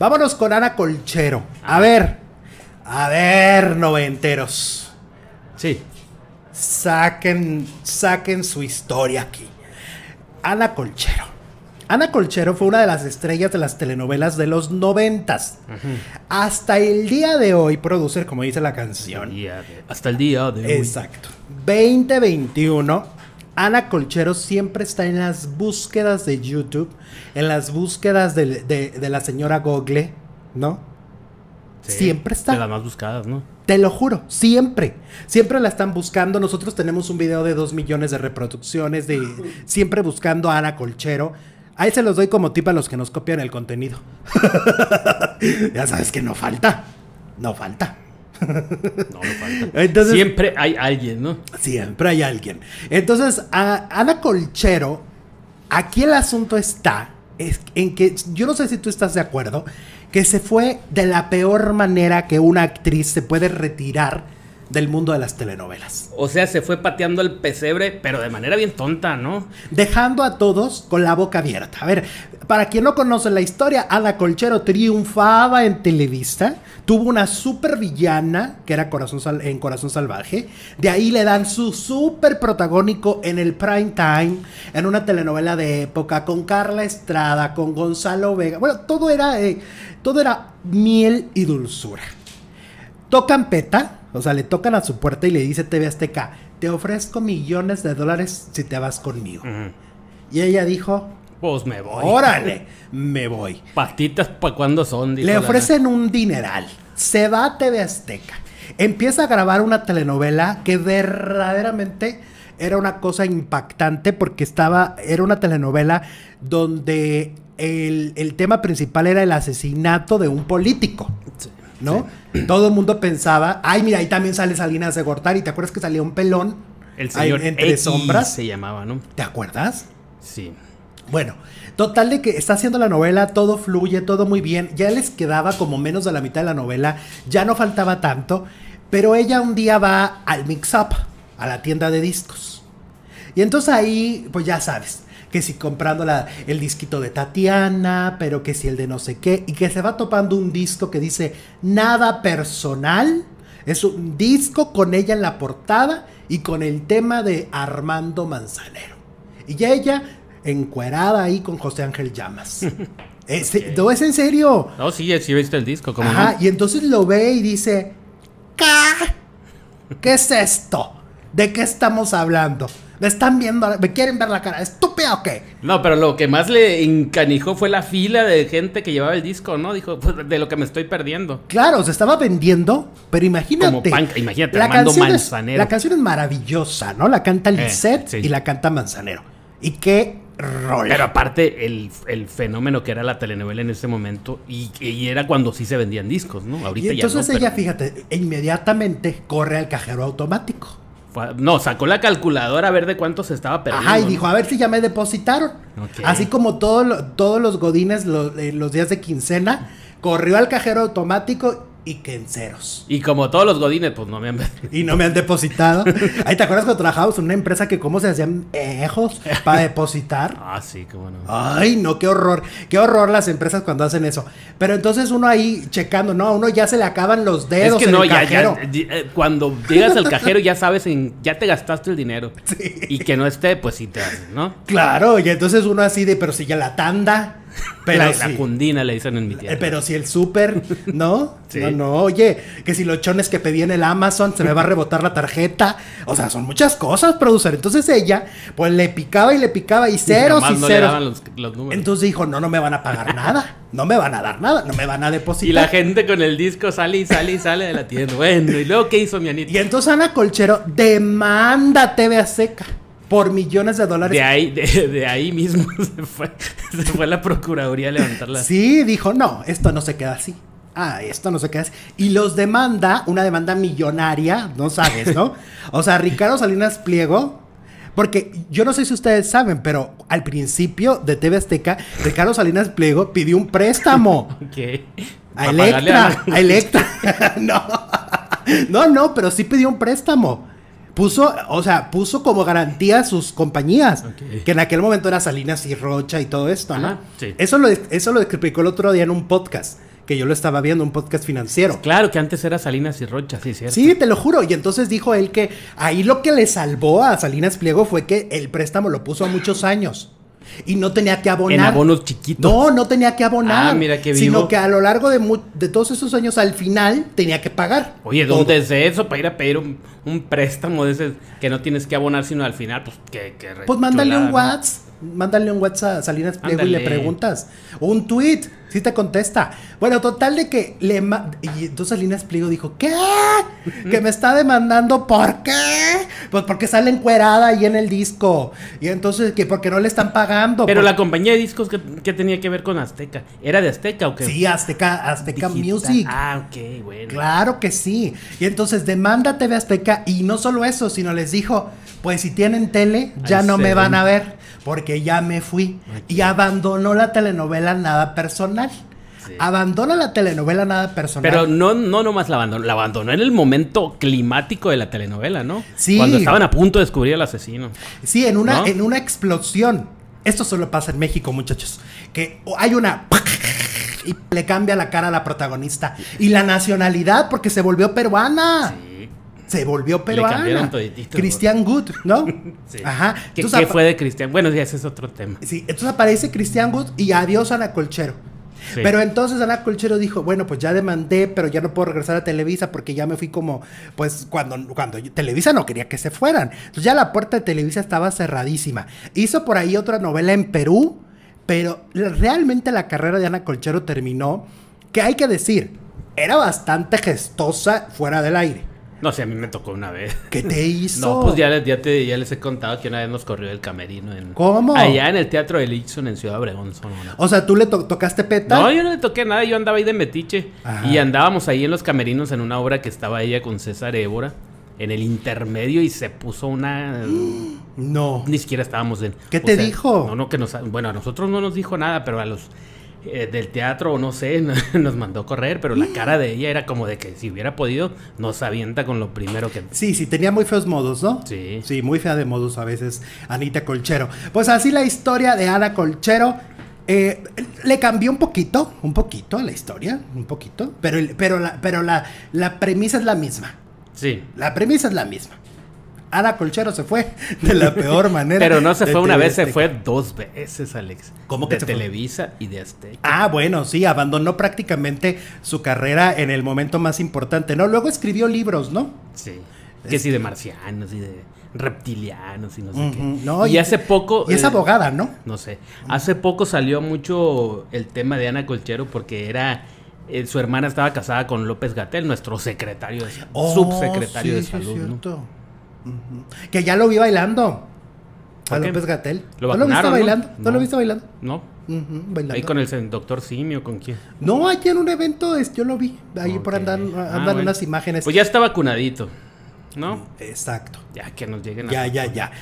Vámonos con Ana Colchero. A ver, a ver, noventeros. Sí. Saquen, saquen su historia aquí. Ana Colchero. Ana Colchero fue una de las estrellas de las telenovelas de los noventas. Hasta el día de hoy, producer, como dice la canción. Hasta el día de, hasta el día de hoy. Exacto. 2021 Ana Colchero siempre está en las búsquedas de YouTube, en las búsquedas de, la señora Google, ¿no? siempre está. De las más buscadas, ¿no? Te lo juro, siempre. Siempre la están buscando. Nosotros tenemos un video de dos millones de reproducciones, de siempre buscando a Ana Colchero. Ahí se los doy como tip a los que nos copian el contenido. ya sabes que no falta. No falta. No, siempre hay alguien, ¿no? Siempre hay alguien. Entonces, Ana Colchero, aquí el asunto está es en que yo no sé si tú estás de acuerdo que se fue de la peor manera que una actriz se puede retirar del mundo de las telenovelas. O sea, se fue pateando el pesebre, pero de manera bien tonta, ¿no? Dejando a todos con la boca abierta. A ver, para quien no conoce la historia, Ada Colchero triunfaba en Televisa tuvo una supervillana, que era Corazón en Corazón Salvaje, de ahí le dan su super protagónico en el prime time, en una telenovela de época, con Carla Estrada, con Gonzalo Vega, bueno, todo era, eh, todo era miel y dulzura. Tocan peta, o sea, le tocan a su puerta y le dice TV Azteca, te ofrezco millones de dólares si te vas conmigo. Y ella dijo, pues me voy. Órale, me voy. Patitas para cuando son. Le ofrecen un dineral. Se va a TV Azteca. Empieza a grabar una telenovela que verdaderamente era una cosa impactante porque estaba, era una telenovela donde el, el tema principal era el asesinato de un político. Sí. ¿no? Todo el mundo pensaba, ay, mira, ahí también sale Salinas de y ¿Te acuerdas que salió un pelón? El señor entre sombras. Se llamaba, ¿no? ¿Te acuerdas? Sí. Bueno, total de que está haciendo la novela, todo fluye, todo muy bien. Ya les quedaba como menos de la mitad de la novela, ya no faltaba tanto. Pero ella un día va al Mix Up, a la tienda de discos. Y entonces ahí, pues ya sabes, que si comprando el disquito de Tatiana, pero que si el de no sé qué, y que se va topando un disco que dice nada personal, es un disco con ella en la portada y con el tema de Armando Manzanero. Y ya ella encuerada ahí con José Ángel Llamas. es, es en serio. No, sí, sí viste el disco. como. Ajá, y entonces lo ve y dice, ¿qué? ¿Qué es esto? ¿De qué estamos hablando? ¿Me están viendo? ¿Me quieren ver la cara? ¿Estúpida o qué? No, pero lo que más le encanijó fue la fila de gente que llevaba el disco, ¿no? Dijo, pues, de lo que me estoy perdiendo. Claro, se estaba vendiendo, pero imagínate. Como panca, imagínate, la canción Manzanero. Es, la canción es maravillosa, ¿no? La canta Lisette eh, y la canta Manzanero. Y qué rol. Pero aparte, el, fenómeno que era la telenovela en ese momento, y, era cuando sí se vendían discos, ¿no? Ahorita y entonces ella, fíjate, inmediatamente corre al cajero automático no, sacó la calculadora a ver de cuánto se estaba perdiendo. Ajá, y dijo, a ver si ya me depositaron. Así como todos los godines eh, los días de quincena, corrió al cajero automático y que Y como todos los godines, pues no me han... y no me han depositado. Ahí te acuerdas cuando trabajábamos en una empresa que cómo se hacían ejos para depositar. ah, sí, cómo no. Ay, no, qué horror. Qué horror las empresas cuando hacen eso. Pero entonces uno ahí checando, no, uno ya se le acaban los dedos que no, ya, eh, cuando llegas al cajero ya sabes, en, ya te gastaste el dinero. Y que no esté, pues sí te hacen, ¿no? Claro, y entonces uno así de, pero si ya la tanda... Pero la, cundina le dicen en mi tierra. Eh, pero si el súper, ¿no? No, no, oye, que si los chones que pedí en el Amazon se me va a rebotar la tarjeta. O sea, son muchas cosas, producer. Entonces ella, pues le picaba y le picaba y ceros y, ceros. Entonces dijo, no, no me van a pagar nada. No me van a dar nada, no me van a depositar. Y la gente con el disco sale y sale y sale de la tienda. Bueno, ¿y luego qué hizo mi Anita? Y entonces Ana Colchero demanda TV Seca por millones de dólares. De ahí, de, ahí mismo se fue, se fue la Procuraduría a levantarla. Sí, dijo, no, esto no se queda así. Ah, esto no se queda así. Y los demanda, una demanda millonaria, no sabes, ¿no? o sea, Ricardo Salinas Pliego porque yo no sé si ustedes saben, pero al principio de TV Azteca, Ricardo Salinas Pliego pidió un préstamo. Okay. A Electra. Electra. no. No, no, pero sí pidió un préstamo. Puso, o sea, puso como garantía sus compañías, que en aquel momento era Salinas y Rocha y todo esto, ¿no? Eso lo eso lo explicó el otro día en un podcast que yo lo estaba viendo, un podcast financiero. Claro, que antes era Salinas y Rocha, sí, cierto. Sí, te lo juro. Y entonces dijo él que ahí lo que le salvó a Salinas Pliego fue que el préstamo lo puso a muchos años y no tenía que abonar. En abonos chiquitos. No, no tenía que abonar. Ah, mira qué Sino que a lo largo de, de todos esos años, al final, tenía que pagar. Oye, ¿dónde es eso? Para ir a pedir un, préstamo de ese que no tienes que abonar, sino al final, pues que. que pues mándale un WhatsApp. Mándale un WhatsApp a Salinas Pliego y le preguntas. Un tweet. Sí te contesta. Bueno, total de que le... Y entonces Lina Espligo dijo, ¿qué? ¿Que me está demandando por qué? Pues porque sale encuerada ahí en el disco. Y entonces, que porque no le están pagando. Pero la compañía de discos, que, tenía que ver con Azteca? ¿Era de Azteca o qué? Sí, Azteca, Azteca Music. Ah, ok, bueno. Claro que sí. Y entonces demanda TV Azteca y no solo eso, sino les dijo, pues si tienen tele, ya no me van a ver porque ya me fui. Y abandonó la telenovela Nada Personal. Abandona la telenovela nada personal. Pero no, no nomás la abandonó, la abandonó en el momento climático de la telenovela, ¿no? Sí. Cuando estaban a punto de descubrir al asesino. Sí, en una, en una explosión. Esto solo pasa en México, muchachos. Que hay una y le cambia la cara a la protagonista. Y la nacionalidad, porque se volvió peruana. Sí. Se volvió peruana. Cristian Good, ¿no? sí. Ajá. ¿Qué, fue de Cristian? Bueno, ya ese es otro tema. Sí, entonces aparece Cristian Good y adiós a la colchero. Pero entonces Ana Colchero dijo, bueno, pues ya demandé, pero ya no puedo regresar a Televisa porque ya me fui como, pues cuando, cuando Televisa no quería que se fueran. Entonces ya la puerta de Televisa estaba cerradísima. Hizo por ahí otra novela en Perú, pero realmente la carrera de Ana Colchero terminó, que hay que decir, era bastante gestosa fuera del aire. No, sí, a mí me tocó una vez. ¿Qué te hizo? No, pues ya les, ya, te, ya les he contado que una vez nos corrió el camerino. En, ¿Cómo? Allá en el Teatro de en Ciudad Obregón. O sea, ¿tú le tocaste peta? No, yo no le toqué nada. Yo andaba ahí de metiche. Y andábamos ahí en los camerinos en una obra que estaba ella con César Évora. En el intermedio y se puso una... No. Ni siquiera estábamos en... ¿Qué te dijo? No, no, que nos... Bueno, a nosotros no nos dijo nada, pero a los eh, del teatro, o no sé, nos mandó correr, pero la mm. cara de ella era como de que si hubiera podido, nos avienta con lo primero que. Sí, sí, tenía muy feos modos, ¿no? Sí. Sí, muy fea de modos a veces, Anita Colchero. Pues así la historia de Ana Colchero. Eh, le cambió un poquito, un poquito a la historia, un poquito, pero, pero, la, pero la, la premisa es la misma. Sí. La premisa es la misma. Ana Colchero se fue de la peor manera. Pero no se fue una vez, se fue dos veces, Alex. ¿Cómo que de Televisa y de Azteca. Ah, bueno, sí, abandonó prácticamente su carrera en el momento más importante, ¿no? Luego escribió libros, ¿no? Sí. que sí, de marcianos y de reptilianos y no sé qué. No, y, hace poco. Y es eh, abogada, ¿no? No sé. Hace poco salió mucho el tema de Ana Colchero porque era. Eh, su hermana estaba casada con López Gatel, nuestro secretario oh, subsecretario de salud. Que ya lo vi bailando. A López Gatel. ¿Lo, ¿No lo viste bailando? ¿No, lo viste bailando? No. Ahí con el doctor Simio, ¿con quién? No, aquí en un evento yo lo vi. Ahí por andar, andan ah, unas imágenes. Pues ya está vacunadito. ¿No? Exacto. Ya que nos lleguen. Ya, ya, ya.